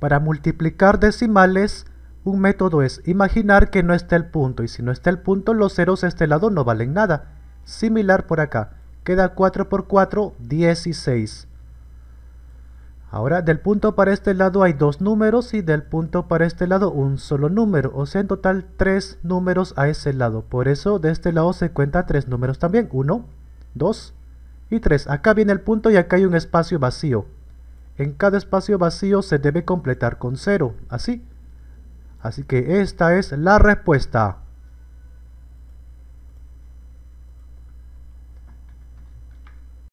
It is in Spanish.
Para multiplicar decimales, un método es imaginar que no está el punto, y si no está el punto, los ceros a este lado no valen nada. Similar por acá, queda 4 por 4, 16. Ahora, del punto para este lado hay dos números y del punto para este lado un solo número, o sea, en total tres números a ese lado. Por eso, de este lado se cuenta tres números también, 1, 2 y 3. Acá viene el punto y acá hay un espacio vacío. En cada espacio vacío se debe completar con cero, así. Así que esta es la respuesta.